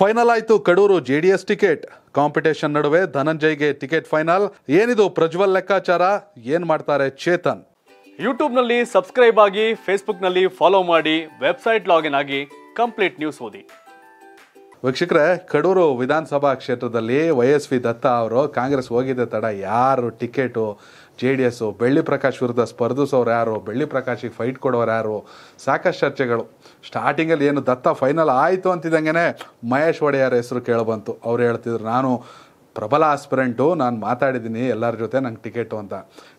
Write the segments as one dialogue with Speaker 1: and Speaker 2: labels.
Speaker 1: final ಆಯ್ತು Kadur JDS ticket competition ನಡುವೆ ಧನಂಜಯ್ಗೆ ticket final ಏನಿದು ಪ್ರಜ್ವಲ್ ಲೆಕ್ಕಾಚಾರ ಏನ್ ಮಾಡ್ತಾರೆ ಚೇತನ್ ಯೂಟ್ಯೂಬ್ನಲ್ಲಿ ಸಬ್ಸ್ಕ್ರೈಬ್ ಆಗಿ
Speaker 2: ಫೇಸ್ಬುಕ್ನಲ್ಲಿ ಫಾಲೋ ಮಾಡಿ ವೆಬ್ಸೈಟ್ ಲಾಗಿನ್ ಆಗಿ ಕಂಪ್ಲೀಟ್ ನ್ಯೂಸ್ ಓದಿ
Speaker 1: ವೀಕ್ಷಕರೇ ಕಡೂರು ವಿಧಾನಸಭಾ ಕ್ಷೇತ್ರದಲ್ಲಿ ವೈ ಎಸ್ ವಿ ದತ್ತ ಅವರು ಕಾಂಗ್ರೆಸ್ ಹೋಗಿದ್ದ ತಡ ಯಾರು ಟಿಕೆಟು ಜೆ ಡಿ ಎಸ್ಸು ಬೆಳ್ಳಿ ಪ್ರಕಾಶ್ ವಿರುದ್ಧ ಸ್ಪರ್ಧಿಸೋರು ಯಾರು ಬೆಳ್ಳಿ ಪ್ರಕಾಶಿಗೆ ಫೈಟ್ ಕೊಡೋರು ಯಾರು ಸಾಕಷ್ಟು ಚರ್ಚೆಗಳು ಸ್ಟಾರ್ಟಿಂಗಲ್ಲಿ ಏನು ದತ್ತ ಫೈನಲ್ ಆಯಿತು ಅಂತಿದ್ದಂಗೆ ಮಹೇಶ್ ಒಡೆಯರ್ ಹೆಸರು ಕೇಳಬಂತು ಅವ್ರು ಹೇಳ್ತಿದ್ರು ನಾನು ಪ್ರಬಲ ಆಸ್ಪಿರೆಂಟು ನಾನು ಮಾತಾಡಿದ್ದೀನಿ ಎಲ್ಲರ ಜೊತೆ ನಂಗೆ ಟಿಕೆಟು ಅಂತ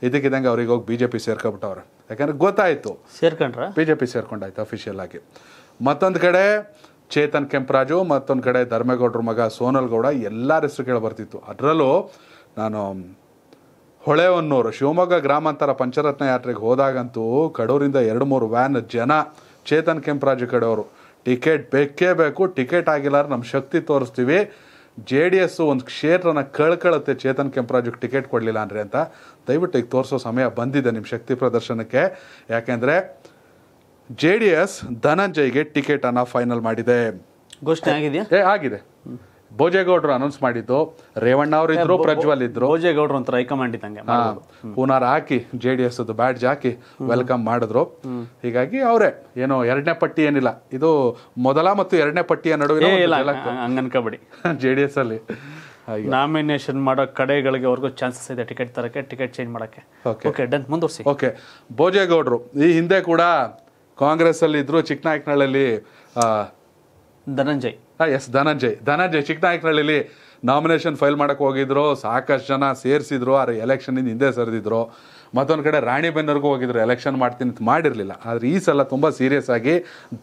Speaker 1: ಇದಕ್ಕಿದ್ದಂಗೆ ಅವ್ರಿಗೆ ಹೋಗಿ ಬಿ ಜೆ ಪಿ ಸೇರ್ಕೊಬಿಟ್ಟವ್ರೆ ಯಾಕಂದ್ರೆ ಗೊತ್ತಾಯಿತು ಸೇರ್ಕೊಂಡ್ರೆ ಬಿ ಜೆ ಪಿ ಸೇರ್ಕೊಂಡಾಯ್ತು ಅಫಿಷಿಯಲ್ ಆಗಿ ಮತ್ತೊಂದು ಕಡೆ ಚೇತನ್ ಕೆಂಪರಾಜು ಮತ್ತೊಂದು ಕಡೆ ಧರ್ಮೇಗೌಡ್ರ ಮಗ ಸೋನಲ್ ಗೌಡ ಎಲ್ಲ ಹೆಸರು ಕೇಳಿ ಬರ್ತಿತ್ತು ಅದರಲ್ಲೂ ನಾನು ಹೊಳೆವನ್ನೂರು ಶಿವಮೊಗ್ಗ ಗ್ರಾಮಾಂತರ ಪಂಚರತ್ನ ಯಾತ್ರೆಗೆ ಹೋದಾಗಂತೂ ಕಡೂರಿಂದ ಎರಡು ಮೂರು ವ್ಯಾನ್ ಜನ ಚೇತನ್ ಕೆಂಪರಾಜು ಕಡೆಯವರು ಟಿಕೆಟ್ ಬೇಕೇ ಬೇಕು ಟಿಕೆಟ್ ಆಗಿಲ್ಲಾರ ನಮ್ಮ ಶಕ್ತಿ ತೋರಿಸ್ತೀವಿ ಜೆ ಡಿ ಎಸ್ಸು ಒಂದು ಕ್ಷೇತ್ರನ ಕಳ್ಕೊಳ್ಳುತ್ತೆ ಚೇತನ್ ಕೆಂಪರಾಜಿಗೆ ಟಿಕೆಟ್ ಕೊಡಲಿಲ್ಲ ಅಂದರೆ ಅಂತ ದಯವಿಟ್ಟು ಈಗ ತೋರಿಸೋ ಸಮಯ ಬಂದಿದೆ ನಿಮ್ಮ ಶಕ್ತಿ ಪ್ರದರ್ಶನಕ್ಕೆ ಯಾಕೆಂದರೆ ಜೆ ಡಿ ಎಸ್ ಧನಂಜಯ್ಗೆ ಅನ್ನ ಫೈನಲ್ ಮಾಡಿದೆ ಘೋಷಣೆ ಆಗಿದೆಯಾ ಏ ಆಗಿದೆ ಭೋಜೇಗೌಡರು ಅನೌನ್ಸ್ ಮಾಡಿದ್ದು ರೇವಣ್ಣ ಅವರು ಇದ್ರು ಪ್ರಜ್ವಲ್ ಇದ್ರು ಭೋಜೇಗೌಡರು ಅಂತ ಹೈಕಮಾಂಡ್ ಇದ್ದಂಗೆ ಪುನರ್ ಹಾಕಿ ಜೆ ಡಿ ಎಸ್ ಬ್ಯಾಡ್ಜ್ ಹಾಕಿ ವೆಲ್ಕಮ್ ಮಾಡಿದ್ರು ಹೀಗಾಗಿ ಅವರೇ ಏನೋ ಎರಡನೇ ಪಟ್ಟಿ ಏನಿಲ್ಲ ಇದು ಮೊದಲ ಮತ್ತು ಎರಡನೇ ಪಟ್ಟಿಯ ನಡುವೆ ಅನ್ಕೋಬೇಡಿ ಜೆ ಡಿ ಎಸ್ ಅಲ್ಲಿ ನಾಮಿನೇಷನ್ ಮಾಡೋ ಕಡೆಗಳಿಗೆ ಅವ್ರಿಗೂ ಚಾನ್ಸಸ್ ಇದೆ ಟಿಕೆಟ್ ತರಕ್ಕೆ ಟಿಕೆಟ್ ಚೇಂಜ್ ಮಾಡಕ್ಕೆ ಓಕೆ ಡನ್ ಮುಂದುವರಿಸಿ ಓಕೆ ಭೋಜೇಗೌಡರು ಈ ಹಿಂದೆ ಕೂಡ ಕಾಂಗ್ರೆಸ್ಸಲ್ಲಿ ಇದ್ರು ಚಿಕ್ಕನಾಯಕನಹಳ್ಳಿ ಧನಂಜಯ್ ಎಸ್ ಧನಂಜಯ್ ಧನಂಜಯ್ ಚಿಕ್ಕನಾಯಕನಹಳ್ಳಿಲಿ ನಾಮಿನೇಷನ್ ಫೈಲ್ ಮಾಡೋಕ್ಕೆ ಹೋಗಿದ್ರು ಸಾಕಷ್ಟು ಜನ ಸೇರಿಸಿದ್ರು ಆದರೆ ಎಲೆಕ್ಷನಿಂದ ಹಿಂದೆ ಸರಿದಿದ್ರು ಮತ್ತೊಂದು ಕಡೆ ರಾಣಿಬೆನ್ನೂರಿಗೂ ಹೋಗಿದ್ರು ಎಲೆಕ್ಷನ್ ಮಾಡ್ತೀನಿ ಅಂತ ಮಾಡಿರಲಿಲ್ಲ ಆದರೆ ಈ ಸಲ ತುಂಬ ಸೀರಿಯಸ್ ಆಗಿ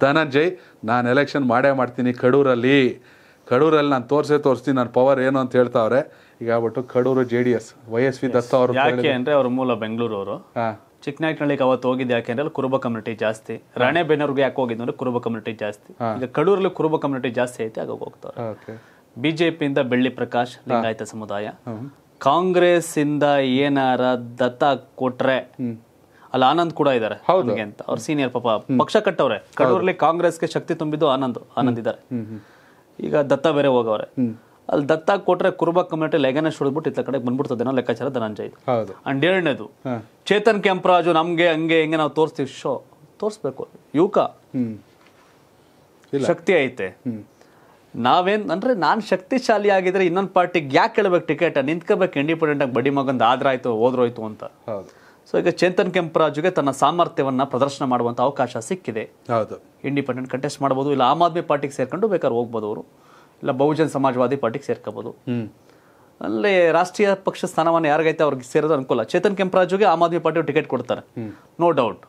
Speaker 1: ಧನಂಜಯ್ ನಾನು ಎಲೆಕ್ಷನ್ ಮಾಡೇ ಮಾಡ್ತೀನಿ ಕಡೂರಲ್ಲಿ ಕಡೂರಲ್ಲಿ ನಾನು ತೋರಿಸೇ ತೋರಿಸ್ತೀನಿ ನನ್ನ ಪವರ್ ಏನು ಅಂತ ಹೇಳ್ತಾವ್ರೆ ಈಗ ಆಗ್ಬಿಟ್ಟು Kadur J D S Y S V Datta ಅವರು
Speaker 2: ಅವ್ರ ಮೂಲ ಬೆಂಗಳೂರು ಅವರು ಹಾಂ ಚಿಕ್ಕನಾಯಕನಹಳ್ಳಿಗೆ ಅವತ್ತು ಹೋಗಿದ್ದೆ ಯಾಕೆ ಅಂದ್ರೆ ಕುರುಬ ಕಮ್ಯುನಿಟಿ ಜಾಸ್ತಿ ರಾಣೆಬೆನ್ನೂರ್ಗೆ ಯಾಕೆ ಹೋಗಿದ್ದು ಅಂದ್ರೆ ಕುರುಬ ಕಮ್ಯುನಿಟಿ ಜಾಸ್ತಿ ಈಗ ಕಡೂರಲ್ಲಿ ಕುರುಬ ಕಮ್ಯುನಿಟಿ ಜಾಸ್ತಿ ಐತೆ ಆಗ
Speaker 1: ಹೋಗ್ತಾರೆ
Speaker 2: ಬಿಜೆಪಿಯಿಂದ ಬೆಳ್ಳಿ ಪ್ರಕಾಶ್ ಲಿಂಗಾಯತ ಸಮುದಾಯ ಕಾಂಗ್ರೆಸ್ ಇಂದ ಏನಾರ ದತ್ತ ಕೊಟ್ರೆ ಅಲ್ಲಿ ಆನಂದ್ ಕೂಡ ಇದಾರೆ ಅಂತ ಅವ್ರ ಸೀನಿಯರ್ ಪಾಪ ಪಕ್ಷ ಕಟ್ಟವ್ರೆ ಕಡೂರಲ್ಲಿ ಕಾಂಗ್ರೆಸ್ಗೆ ಶಕ್ತಿ ತುಂಬಿದ್ದು ಆನಂದ್ ಆನಂದ್ ಇದಾರೆ ಈಗ ದತ್ತ ಬೇರೆ ಹೋಗವ್ರೆ ಅಲ್ಲಿ ದತ್ತಾಗಿ ಕೊಟ್ಟರೆ ಕುರುಬ ಕಮ್ಯುನಿಟಿ ಲೆಗನೇ ಹೊಡೆದ್ಬಿಟ್ಟು ಇತ್ತ ಕಡೆ ಬಂದ್ಬಿಡ್ತದೆ ಲೆಕ್ಕಾಚಾರ ಧನಂಜಯ್ ಹೌದು ಅಂಡ್ ಎರಡನೇದು ಚೇತನ್ ಕೆಂಪರಾಜು ನಮ್ಗೆ ಹಂಗೆ ಹಿಂಗೆ ನಾವು ತೋರಿಸ್ತೀವಿ ಶೋ ತೋರಿಸ್ಬೇಕು ಯುವಕ ಶಕ್ತಿ ಐತೆ ನಾವೇನ್ ಅಂದ್ರೆ ನಾನ್ ಶಕ್ತಿಶಾಲಿ ಆಗಿದ್ರೆ ಇನ್ನೊಂದು ಪಾರ್ಟಿಗೆ ಯಾಕೆ ಕೇಳಬೇಕು ಟಿಕೆಟ್ ನಿಂತ್ಕೋಬೇಕು ಇಂಡಿಪೆಂಡೆಂಟ್ ಆಗಿ ಬಡಿ ಮಗಂದು ಆದ್ರಾಯ್ತು ಹೋದ್ರೋಯ್ತು ಅಂತ ಸೊ ಈಗ ಚೇತನ್ ಕೆಂಪರಾಜುಗೆ ತನ್ನ ಸಾಮರ್ಥ್ಯವನ್ನ ಪ್ರದರ್ಶನ ಮಾಡುವಂತ ಅವಕಾಶ ಸಿಕ್ಕಿದೆ ಇಂಡಿಪೆಂಡೆಂಟ್ ಕಂಟೆಸ್ಟ್ ಮಾಡಬಹುದು ಇಲ್ಲ ಆಮ್ ಆದ್ಮಿ ಪಾರ್ಟಿಗೆ ಸೇರ್ಕೊಂಡು ಬೇಕಾದ್ರೆ ಹೋಗ್ಬೋದು ಅವರು ಇಲ್ಲ ಬಹುಜನ್ ಸಮಾಜವಾದಿ ಪಾರ್ಟಿಗೆ ಸೇರ್ಕೋಬೋದು ಅಲ್ಲಿ ರಾಷ್ಟ್ರೀಯ ಪಕ್ಷ ಸ್ಥಾನವನ್ನ ಯಾರಿಗೈತೆ ಅವ್ರಿಗೆ ಸೇರೋದು ಅನುಕೂಲ ಚೇತನ್ ಕೆಂಪರಾಜುಗೆ ಆಮ್ ಆದ್ಮಿ ಪಾರ್ಟಿ ಟಿಕೆಟ್ ಕೊಡ್ತಾರೆ ನೋ ಡೌಟ್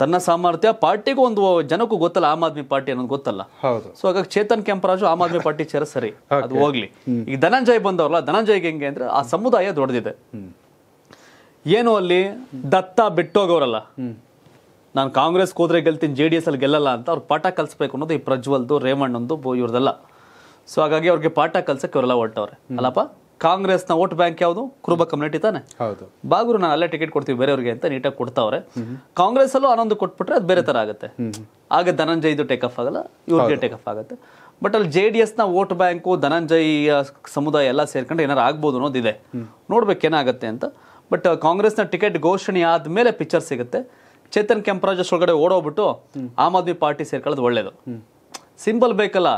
Speaker 2: ತನ್ನ ಸಾಮರ್ಥ್ಯ ಪಾರ್ಟಿಗೂ ಒಂದು ಜನಕ್ಕೂ ಗೊತ್ತಲ್ಲ ಆಮ್ ಆದ್ಮಿ ಪಾರ್ಟಿ ಅನ್ನೋದು ಗೊತ್ತಲ್ಲ ಸೊ ಹಾಗಾಗಿ ಚೇತನ್ ಕೆಂಪರಾಜು ಆಮ್ ಆದ್ಮಿ ಪಾರ್ಟಿ ಚೇರ ಸರಿ ಅದು ಹೋಗ್ಲಿ ಈಗ ಧನಂಜಯ್ ಬಂದವರಲ್ಲ ಧನಂಜಯ್ಗೆ ಹೆಂಗೆ ಅಂದ್ರೆ ಆ ಸಮುದಾಯ ದೊಡ್ಡದಿದೆ ಏನು ಅಲ್ಲಿ ದತ್ತ ಬಿಟ್ಟೋಗವ್ರಲ್ಲ ನಾನು ಕಾಂಗ್ರೆಸ್ ಕೋದ್ರೆ ಗೆಲ್ತೀನಿ ಜೆ ಡಿ ಎಸ್ ಅಲ್ಲಿ ಗೆಲ್ಲಲ್ಲ ಅಂತ ಅವ್ರು ಪಾಠ ಕಲಿಸ್ಬೇಕು ಅನ್ನೋದು ಈ ಪ್ರಜ್ವಲ್ದು ರೇವಣ್ಣಂದು ಇವ್ರದೆಲ್ಲ ಸೊ ಹಾಗಾಗಿ ಅವ್ರಿಗೆ ಪಾಠ ಕಲ್ಸಕ್ಕೆ ಇವರೆಲ್ಲ ಹೊರಟವ್ರೆ ಅಲ್ಲಪ್ಪ ಕಾಂಗ್ರೆಸ್ನ ವೋಟ್ ಬ್ಯಾಂಕ್ ಯಾವುದು ಕುರುಬ ಕಮ್ಯುನಿಟಿ ತಾನೆ ಹೌದು ಬಾಗುರು ನಾನು ಅಲ್ಲೇ ಟಿಕೆಟ್ ಕೊಡ್ತೀವಿ ಬೇರೆಯವ್ರಿಗೆ ಅಂತ ನೀಟಾಗಿ ಕೊಡ್ತಾವ್ರೆ ಕಾಂಗ್ರೆಸ್ ಅಲ್ಲೂ ಆನಂದ ಕೊಟ್ಬಿಟ್ರೆ ಅದು ಬೇರೆ ತರ ಆಗುತ್ತೆ ಆಗ ಧನಂಜಯ್ ಟೇಕ್ ಆಫ್ ಆಗಲ್ಲ ಇವ್ರಿಗೆ ಟೇಕ್ ಆಫ್ ಆಗುತ್ತೆ ಬಟ್ ಅಲ್ಲಿ ಜೆ ಡಿ ನ ವೋಟ್ ಬ್ಯಾಂಕು ಧನಂಜಯ ಸಮುದಾಯ ಎಲ್ಲ ಸೇರ್ಕೊಂಡು ಏನಾರು ಆಗ್ಬೋದು ಅನ್ನೋದಿದೆ ಏನಾಗುತ್ತೆ ಅಂತ ಬಟ್ ಕಾಂಗ್ರೆಸ್ನ ಟಿಕೆಟ್ ಘೋಷಣೆ ಆದ್ಮೇಲೆ ಪಿಕ್ಚರ್ ಸಿಗುತ್ತೆ ಚೇತನ್ ಕೆಂಪರಾಜ್ ಒಳಗಡೆ ಓಡೋಗ್ಬಿಟ್ಟು ಆಮ್ ಆದ್ಮಿ ಪಾರ್ಟಿ ಸೇರ್ಕೊಳ್ಳೋದು ಒಳ್ಳೇದು ಸಿಂಬಲ್ ಬೇಕಲ್ಲ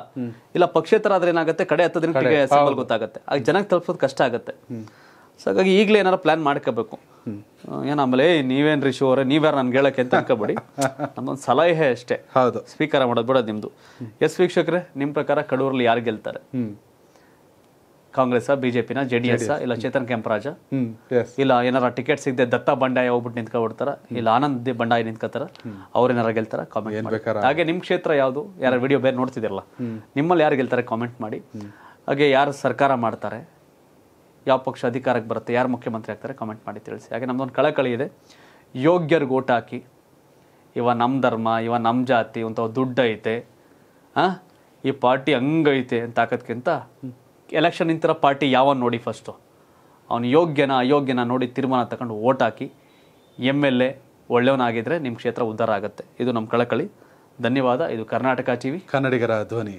Speaker 2: ಇಲ್ಲ ಪಕ್ಷೇತರ ಆದ್ರೆ ಏನಾಗುತ್ತೆ ಕಡೆ ಹತ್ತು ದಿನಕ್ಕೆ ಸಿಂಬಲ್ ಗೊತ್ತಾಗುತ್ತೆ ಆಗ ಜನಕ್ಕೆ ತಲುಪೋದು ಕಷ್ಟ ಆಗುತ್ತೆ ಸೊ ಹಾಗಾಗಿ ಈಗಲೇ ಏನಾರ ಪ್ಲಾನ್ ಮಾಡ್ಕೋಬೇಕು ಏನ ಆಮೇಲೆ ನೀವೇನ್ ರಿಷು ಅವರೇ ನೀವ್ಯಾರು ನನ್ಗೆ ಹೇಳಕ್ಕೆ ಅಂತ ಅನ್ಕೋಬೇಡಿ ನಮ್ಮೊಂದು ಸಲಹೆ ಅಷ್ಟೇ ಹೌದು ಸ್ವೀಕಾರ ಮಾಡೋದು ಬಿಡೋದು ನಿಮ್ದು ಎಸ್ ವೀಕ್ಷಕರೇ ನಿಮ್ಮ ಪ್ರಕಾರ ಕಡೂರಲ್ಲಿ ಯಾರು ಗೆಲ್ತಾರೆ ಕಾಂಗ್ರೆಸ್ ಬಿಜೆಪಿನ ಜೆ ಡಿ ಎಸ್ ಇಲ್ಲ ಚೇತನ್ ಕೆಂಪರಾಜ ಇಲ್ಲ ಏನಾರ ಟಿಕೆಟ್ ಸಿಗದೆ ದತ್ತ ಬಂಡಾಯ ಹೋಗ್ಬಿಟ್ಟು ನಿಂತ್ಕೊಬಿಡ್ತಾರ ಇಲ್ಲ ಆನಂದ್ ಬಂಡಾಯ ನಿಂತ್ಕೋತಾರ ಅವ್ರು ಏನಾರ ಗೆಲ್ತಾರ ಕಾಮೆಂಟ್ ಹಾಗೆ ನಿಮ್ಮ ಕ್ಷೇತ್ರ ಯಾವುದು ಯಾರ ವಿಡಿಯೋ ಬೇರೆ ನೋಡ್ತಿದಿರಲ್ಲ ನಿಮ್ಮಲ್ಲಿ ಯಾರು ಗೆಲ್ತಾರೆ ಕಾಮೆಂಟ್ ಮಾಡಿ ಹಾಗೆ ಯಾರು ಸರ್ಕಾರ ಮಾಡ್ತಾರೆ ಯಾವ ಪಕ್ಷ ಅಧಿಕಾರಕ್ಕೆ ಬರುತ್ತೆ ಯಾರು ಮುಖ್ಯಮಂತ್ರಿ ಆಗ್ತಾರೆ ಕಾಮೆಂಟ್ ಮಾಡಿ ತಿಳಿಸಿ ಹಾಗೆ ನಮ್ದೊಂದು ಕಳಕಳಿ ಇದೆ ಯೋಗ್ಯರಿಗೆ ಓಟ್ ಹಾಕಿ ಇವ ನಮ್ಮ ಧರ್ಮ ಇವ ನಮ್ಮ ಜಾತಿ ಅಂತ ದುಡ್ಡು ಐತೆ ಹಾಂ ಈ ಪಾರ್ಟಿ ಹಂಗೈತೆ ಅಂತ ಹಾಕೋದ್ಕಿಂತ ಎಲೆಕ್ಷನ್ ನಿಂತಿರೋ ಪಾರ್ಟಿ ಯಾವನ್ನ ನೋಡಿ ಫಸ್ಟು ಅವನು ಯೋಗ್ಯನ ಅಯೋಗ್ಯನ ನೋಡಿ ತೀರ್ಮಾನ ತಗೊಂಡು ಓಟ್ ಹಾಕಿ ಎಮ್ ಎಲ್ ಎ ಒಳ್ಳೆಯವನಾಗಿದ್ದರೆ ನಿಮ್ಮ ಕ್ಷೇತ್ರ ಉದ್ಧಾರ ಆಗುತ್ತೆ ಇದು ನಮ್ಮ ಕಳಕಳಿ ಧನ್ಯವಾದ ಇದು ಕರ್ನಾಟಕ ಟಿವಿ ಕನ್ನಡಿಗರ ಧ್ವನಿ